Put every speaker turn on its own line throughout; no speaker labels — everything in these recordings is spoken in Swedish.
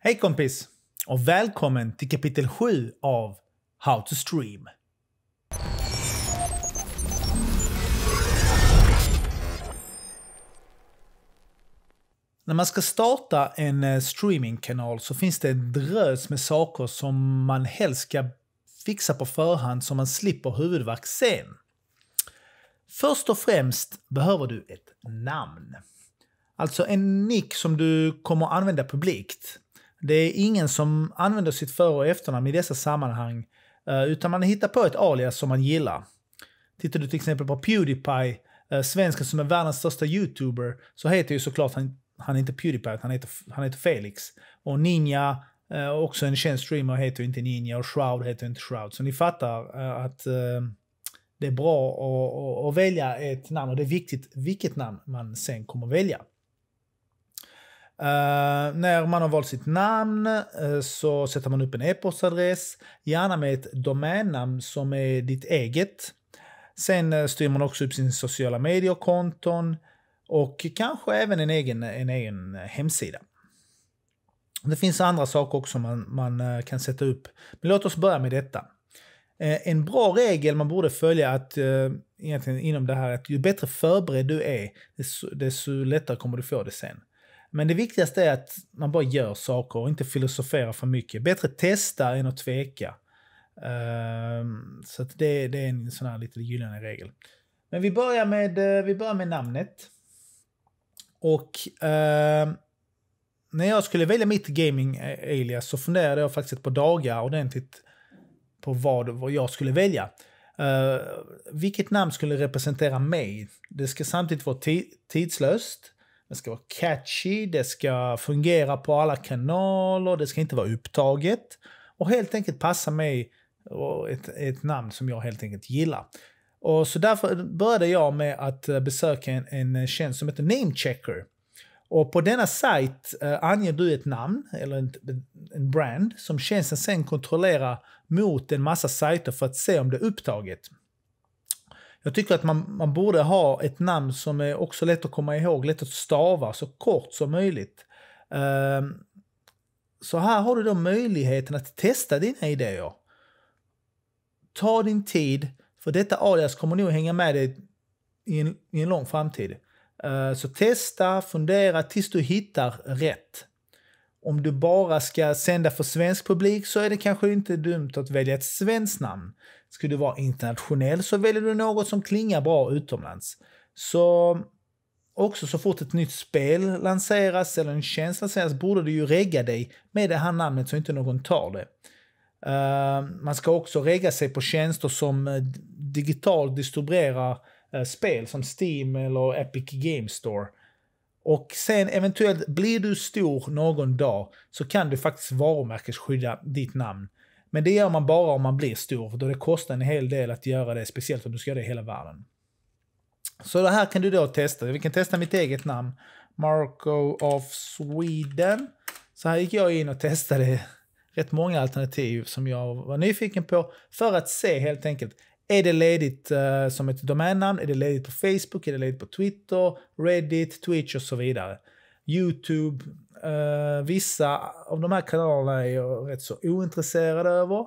Hej kompis! Och välkommen till kapitel 7 av How to stream. När man ska starta en eh, streamingkanal så finns det en drös med saker som man helst ska fixa på förhand så man slipper huvudvärk sen. Först och främst behöver du ett namn. Alltså en nick som du kommer använda publikt. Det är ingen som använder sitt för och efternamn i dessa sammanhang, eh, utan man hittar på ett alias som man gillar. Tittar du till exempel på Pewdiepie, eh, svensken som är världens största youtuber, så heter ju såklart han, han inte Pewdiepie, han heter, han heter Felix. Och Ninja, eh, också en känd streamer, heter inte Ninja och Shroud heter inte Shroud. Så ni fattar att det är bra att, att välja ett namn och det är viktigt vilket namn man sen kommer välja. Uh, när man har valt sitt namn uh, så sätter man upp en e-postadress, gärna med ett domännamn som är ditt eget. Sen uh, styr man också upp sina sociala mediekonton och kanske även en egen, en egen hemsida. Det finns andra saker också man, man kan sätta upp. Men låt oss börja med detta. En bra regel man borde följa att, egentligen inom det här är att ju bättre förberedd du är, desto, desto lättare kommer du få det sen. Men det viktigaste är att man bara gör saker och inte filosoferar för mycket. Bättre testa än att tveka. Um, så det, det, är en sån här lite gyllene regel. Men vi börjar med, eh, vi börjar med namnet. Och uh, när jag skulle välja mitt gaming-alias eh, så funderade jag faktiskt på dagar ordentligt på vad, vad jag skulle välja. Uh, vilket namn skulle representera mig? Det ska samtidigt vara tidslöst. Det ska vara catchy, det ska fungera på alla kanaler, det ska inte vara upptaget. Och helt enkelt passa mig och ett, ett namn som jag helt enkelt gillar. Och så därför började jag med att eh, besöka en, en tjänst som heter Namechecker. Och på denna sajt eh, anger du ett namn eller en, en brand som tjänsten sen kontrollerar mot en massa sajter för att se om det är upptaget. Jag tycker att man, man borde ha ett namn som är också lätt att komma ihåg, lätt att stava, så kort som möjligt. Uh, så här har du då möjligheten att testa dina idéer. Ta din tid, för detta alias kommer nog hänga med dig i en, i en lång framtid. Uh, så testa, fundera tills du hittar rätt. Om du bara ska sända för svensk publik så är det kanske inte dumt att välja ett svenskt namn. Ska du vara internationell så väljer du något som klingar bra utomlands. Så också så fort ett nytt spel lanseras eller en tjänst lanseras borde du ju regga dig med det här namnet så inte någon tar det. Eh, man ska också regga sig på tjänster som eh, digitalt distribuerar eh, spel som Steam eller Epic Game Store. Och sen eventuellt, blir du stor någon dag så kan du faktiskt varumärkesskydda ditt namn. Men det gör man bara om man blir stor, för då det kostar en hel del att göra det, speciellt om du ska göra det i hela världen. Så det här kan du då testa. Vi kan testa mitt eget namn. Marco of Sweden. Så här gick jag in och testade rätt många alternativ som jag var nyfiken på för att se helt enkelt. Är det ledigt uh, som ett domännamn? Är det ledigt på Facebook? Är det ledigt på Twitter? Reddit? Twitch och så vidare. Youtube. Eh, vissa av de här kanalerna är jag rätt så ointresserad över.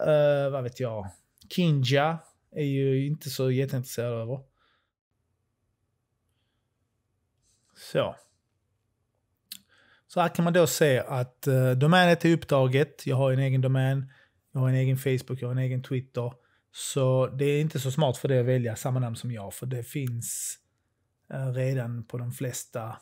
Eh, vad vet jag? Kinja är ju inte så jätteintresserad över. Så. Så här kan man då se att eh, domänet är upptaget. Jag har en egen domän. Jag har en egen Facebook, jag har en egen Twitter. Så det är inte så smart för dig att välja samma namn som jag, för det finns eh, redan på de flesta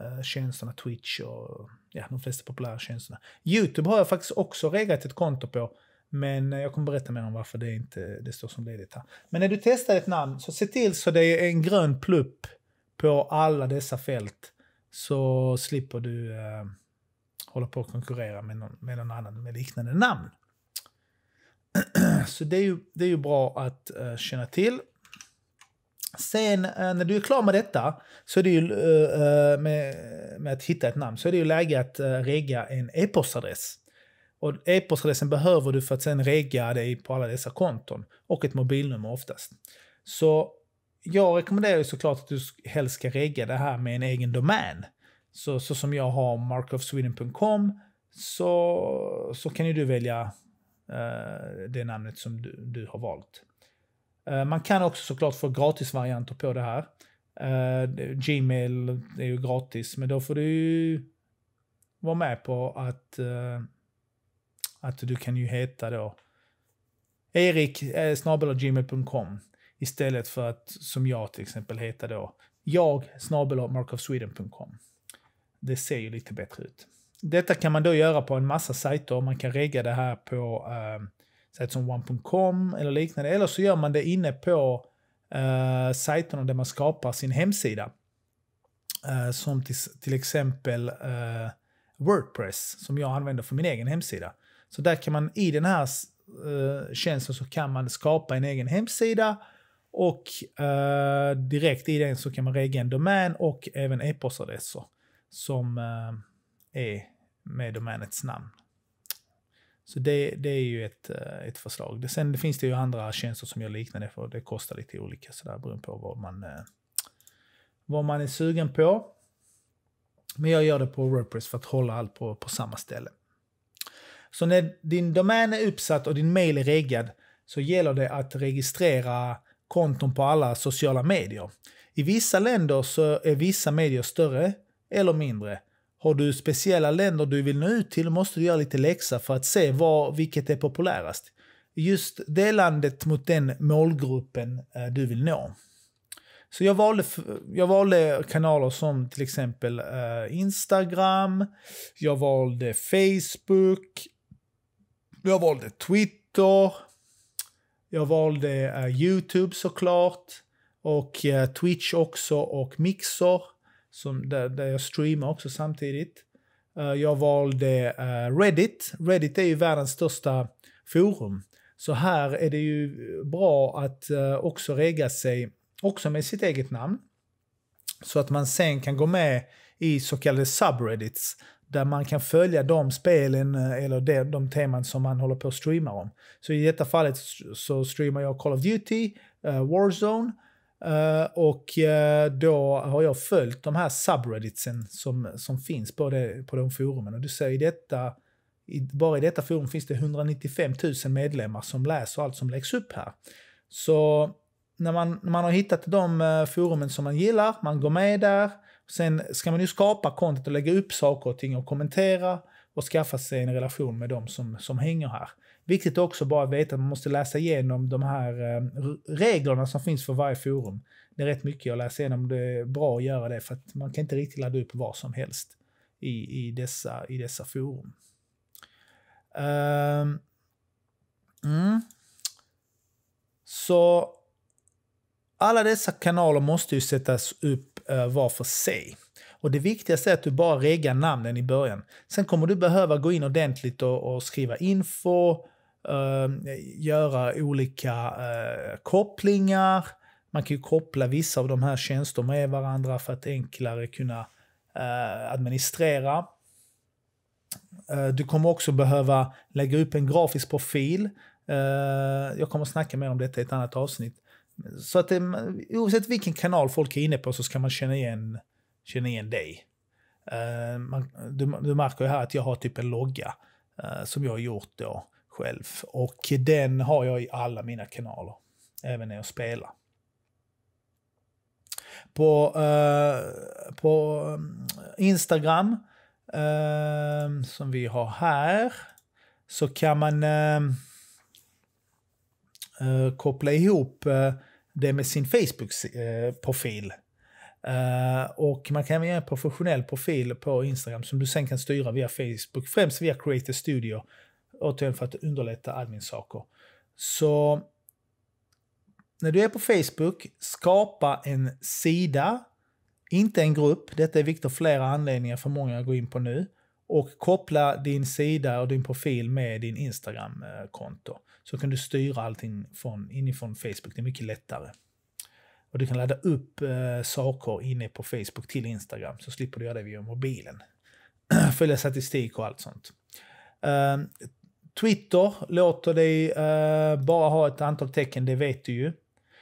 Eh, tjänsterna Twitch och ja, de flesta populära tjänsterna. Youtube har jag faktiskt också reggat ett konto på. Men eh, jag kommer berätta mer om varför det inte det står som ledigt här. Men när du testar ett namn så se till så det är en grön plupp på alla dessa fält. Så slipper du eh, hålla på och konkurrera med någon, med någon annan med liknande namn. så det är ju, det är ju bra att eh, känna till. Sen eh, när du är klar med detta, så är det ju, eh, eh, med, med att hitta ett namn, så är det ju läge att regga en e-postadress. Och e-postadressen behöver du för att sen regga dig på alla dessa konton. Och ett mobilnummer oftast. Så jag rekommenderar ju såklart att du helst ska regga det här med en egen domän. Så, så som jag har markofsweden.com så, så kan ju du välja eh, det namnet som du, du har valt. Eh, man kan också såklart få gratisvarianter på det här. Eh, gmail är ju gratis, men då får du ju vara med på att, eh, att du kan ju heta då Erik snabel gmail.com istället för att som jag till exempel heter då jag snabel markofsweden.com. Det ser ju lite bättre ut. Detta kan man då göra på en massa sajter. Man kan regga det här på eh, Sajter som one.com eller liknande. Eller så gör man det inne på eh, sajterna där man skapar sin hemsida. Eh, som till, till exempel eh, Wordpress som jag använder för min egen hemsida. Så där kan man i den här eh, tjänsten så kan man skapa en egen hemsida och eh, direkt i den så kan man regga en domän och även e-postadresser som eh, är med domänets namn. Så det, det är ju ett, eh, ett förslag. sen det finns det ju andra tjänster som gör liknande för det kostar lite olika sådär beroende på vad man, eh, vad man är sugen på. Men jag gör det på Wordpress för att hålla allt på, på samma ställe. Så när din domän är uppsatt och din mail är reggad så gäller det att registrera konton på alla sociala medier. I vissa länder så är vissa medier större eller mindre. Har du speciella länder du vill nå ut till måste du göra lite läxa för att se vad, vilket är populärast. Just det landet mot den målgruppen eh, du vill nå. Så jag valde, jag valde kanaler som till exempel eh, Instagram, jag valde Facebook, jag valde Twitter, jag valde eh, Youtube såklart och Twitch också och Mixer som, där, där jag streamar också samtidigt. Eh, jag valde eh, Reddit. Reddit är ju världens största forum. Så här är det ju bra att eh, också regga sig, också med sitt eget namn. Så att man sen kan gå med i så kallade subreddits. Där man kan följa de spelen eller de, de teman som man håller på att streama om. Så i detta fallet så streamar jag Call of Duty, Warzone Eh, och eh, då har jag följt de här subredditsen som, som finns på, det, på de forumen. Och du ser i detta, i, bara i detta forum finns det 195 000 medlemmar som läser allt som läggs upp här. Så när man, när man har hittat de eh, forumen som man gillar, man går med där. Sen ska man ju skapa kontot och lägga upp saker och ting och kommentera och skaffa sig en relation med de som, som hänger här. Viktigt också bara att veta att man måste läsa igenom de här eh, reglerna som finns för varje forum. Det är rätt mycket att läsa igenom. Det är bra att göra det för att man kan inte riktigt ladda upp vad som helst i, i, dessa, i dessa forum. Um, mm. Så alla dessa kanaler måste ju sättas upp eh, var för sig. Och det viktigaste är att du bara reggar namnen i början. Sen kommer du behöva gå in ordentligt och, och skriva info, Ehm, göra olika eh, kopplingar. Man kan ju koppla vissa av de här tjänsterna med varandra för att enklare kunna eh, administrera. Eh, du kommer också behöva lägga upp en grafisk profil. Eh, jag kommer snacka mer om detta i ett annat avsnitt. Så att det, eh, oavsett vilken kanal folk är inne på så ska man känna igen, känna igen dig. Uh, man, du, du märker ju här att jag har typ en logga uh, som jag har gjort då själv. Och den har jag i alla mina kanaler, även när jag spelar. På, eh, på eh, Instagram, eh, som vi har här, så kan man eh, eh koppla ihop eh, det med sin Facebook-profil. Uh, och man kan göra en professionell profil på Instagram som du sen kan styra via Facebook, främst via Creator Studio återigen för att underlätta admin-saker. Så när du är på Facebook, skapa en sida, inte en grupp. Detta är viktigt av flera anledningar för många att gå in på nu. Och koppla din sida och din profil med din Instagram-konto. Så kan du styra allting från, inifrån Facebook. Det är mycket lättare. Och du kan ladda upp eh, saker inne på Facebook till Instagram så slipper du göra det via mobilen. Följa statistik och allt sånt. Uh, Twitter låter dig eh, bara ha ett antal tecken, det vet du ju.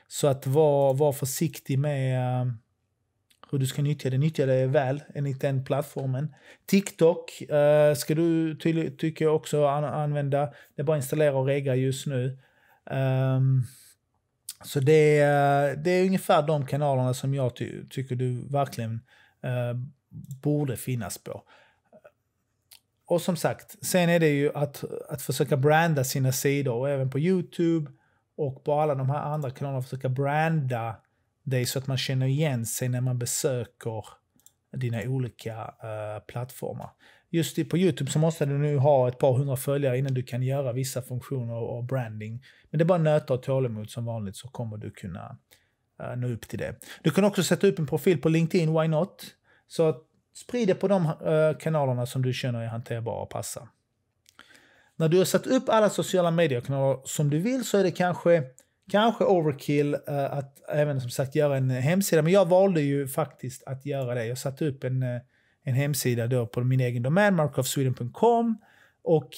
Så att var, var försiktig med eh, hur du ska nyttja det. Nyttja det väl enligt den plattformen. TikTok eh, ska du tydlig, tycker jag också an använda. Det är bara installera och regga just nu. Um, så det, eh, det är ungefär de kanalerna som jag ty tycker du verkligen eh, borde finnas på och som sagt, sen är det ju att, att försöka branda sina sidor, och även på Youtube och på alla de här andra kanalerna, försöka branda dig så att man känner igen sig när man besöker dina olika uh, plattformar. Just på Youtube så måste du nu ha ett par hundra följare innan du kan göra vissa funktioner och branding. Men det är bara nöta och tålamod som vanligt så kommer du kunna uh, nå upp till det. Du kan också sätta upp en profil på LinkedIn, why not? Så att Sprid det på de eh, kanalerna som du känner är hanterbara och passar. När du har satt upp alla sociala mediekanaler som du vill så är det kanske, kanske overkill eh, att även som sagt göra en hemsida. Men jag valde ju faktiskt att göra det. Jag satte upp en, eh, en hemsida då på min egen domän, markofsweden.com. Och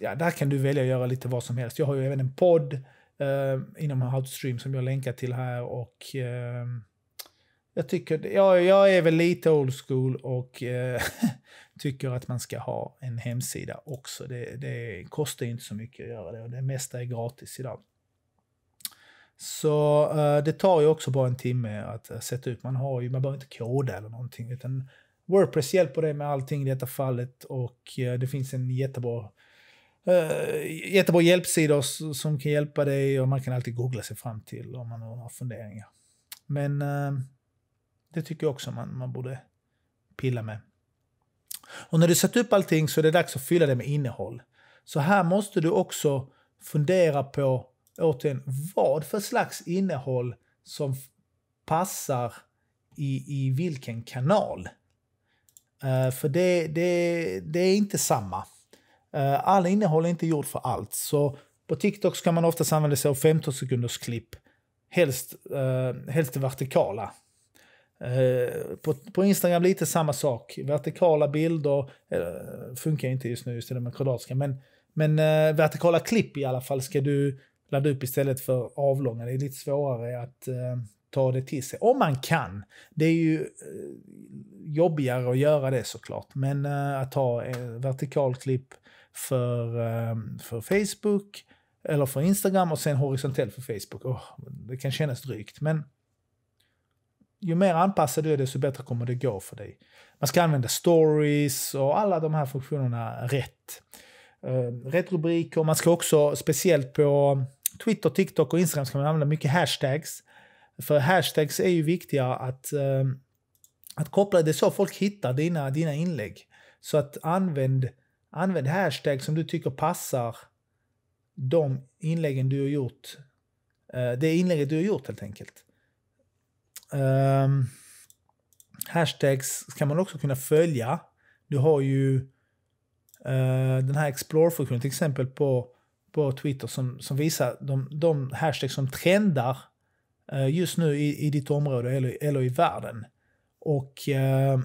ja, där kan du välja att göra lite vad som helst. Jag har ju även en podd eh, inom How to Stream som jag länkar till här. och... Eh, jag, tycker, jag, jag är väl lite old school och eh, tycker att man ska ha en hemsida också. Det, det, kostar inte så mycket att göra det och det mesta är gratis idag. Så eh, det tar ju också bara en timme att eh, sätta ut. Man, har ju, man behöver inte koda eller någonting utan Wordpress hjälper dig med allting i detta fallet och eh, det finns en jättebra Uh, jättebra hjälpsidor som kan hjälpa dig och man kan alltid googla sig fram till om man har några funderingar. Men eh, det tycker jag också man, man borde pilla med. Och när du satt upp allting så är det dags att fylla det med innehåll. Så här måste du också fundera på återigen, vad för slags innehåll som passar i, i vilken kanal. Uh, för det, det, det är inte samma. Uh, all innehåll är inte gjort för allt. Så på TikTok kan man oftast använda sig av 15 sekunders klipp. Helst, uh, helst vertikala. Eh, på, på, Instagram lite samma sak. Vertikala bilder eh, funkar inte just nu, just det med kvadratiska. Men, men eh, vertikala klipp i alla fall ska du ladda upp istället för avlånga. Det är lite svårare att eh, ta det till sig. Om man kan. Det är ju eh, jobbigare att göra det såklart. Men att ha vertikalklipp för, för Facebook eller för Instagram och sen horisontellt för Facebook. Oh, det kan kännas drygt. Men ju mer anpassad du är desto bättre kommer det gå för dig. Man ska använda stories och alla de här funktionerna rätt. Eh, rätt rubriker, man ska också speciellt på Twitter, TikTok och Instagram ska man använda mycket hashtags. För hashtags är ju viktiga att, eh, att koppla, det är så folk hittar dina, dina inlägg. Så att använd, använd hashtags som du tycker passar de inläggen du har gjort. Eh, det inlägget du har gjort helt enkelt. Um, hashtags kan man också kunna följa. Du har ju uh, den här Explore-funktionen till exempel på, på Twitter som, som visar de, de hashtags som trendar uh, just nu i, i ditt område eller, eller i världen. Och uh,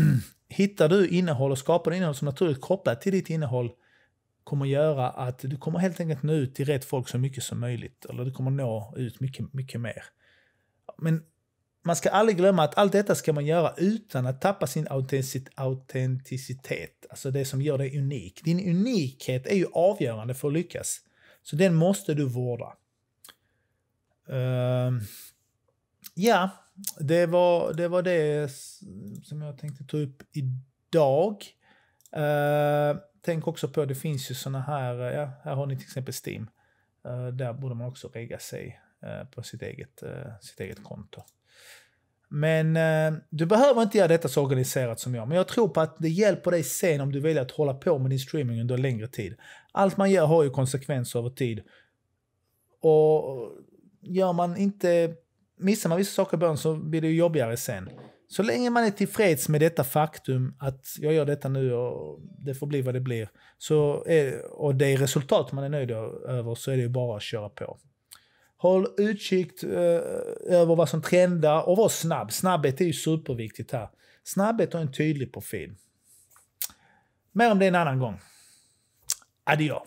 hittar du innehåll och skapar innehåll som naturligt kopplat till ditt innehåll kommer göra att du kommer helt enkelt nå ut till rätt folk så mycket som möjligt. Eller du kommer nå ut mycket, mycket mer. Men man ska aldrig glömma att allt detta ska man göra utan att tappa sin autenticitet. Alltså det som gör dig unik. Din unikhet är ju avgörande för att lyckas. Så den måste du vårda. Uh, ja, det var, det var det som jag tänkte ta upp idag. Uh, tänk också på, det finns ju såna här, ja, här har ni till exempel Steam. Uh, där borde man också regga sig. Eh, på sitt eget, eh, sitt eget konto. Men eh, du behöver inte göra detta så organiserat som jag, men jag tror på att det hjälper dig sen om du väljer att hålla på med din streaming under längre tid. Allt man gör har ju konsekvenser över tid. Och gör man inte, missar man vissa saker i början så blir det ju jobbigare sen. Så länge man är tillfreds med detta faktum att jag gör detta nu och det får bli vad det blir. Så är, och det resultat man är nöjd över så är det ju bara att köra på. Håll utkik eh, över vad som trendar och var snabb. Snabbhet är ju superviktigt här. Snabbhet och en tydlig profil. Mer om det en annan gång. Adieu.